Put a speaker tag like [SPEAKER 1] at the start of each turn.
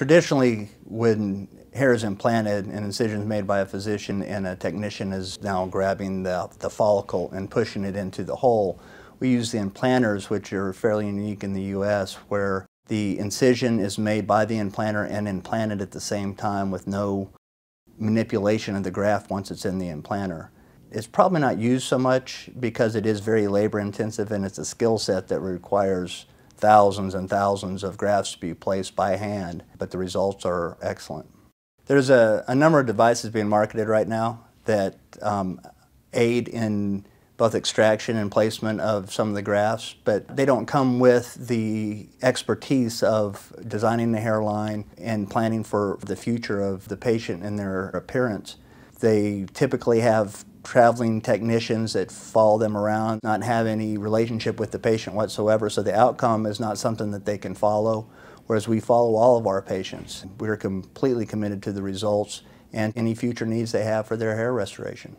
[SPEAKER 1] Traditionally, when hair is implanted, an incision is made by a physician and a technician is now grabbing the, the follicle and pushing it into the hole. We use the implanters, which are fairly unique in the U.S., where the incision is made by the implanter and implanted at the same time with no manipulation of the graft once it's in the implanter. It's probably not used so much because it is very labor intensive and it's a skill set that requires thousands and thousands of graphs to be placed by hand, but the results are excellent. There's a, a number of devices being marketed right now that um, aid in both extraction and placement of some of the grafts, but they don't come with the expertise of designing the hairline and planning for the future of the patient and their appearance. They typically have traveling technicians that follow them around, not have any relationship with the patient whatsoever, so the outcome is not something that they can follow, whereas we follow all of our patients. We're completely committed to the results and any future needs they have for their hair restoration.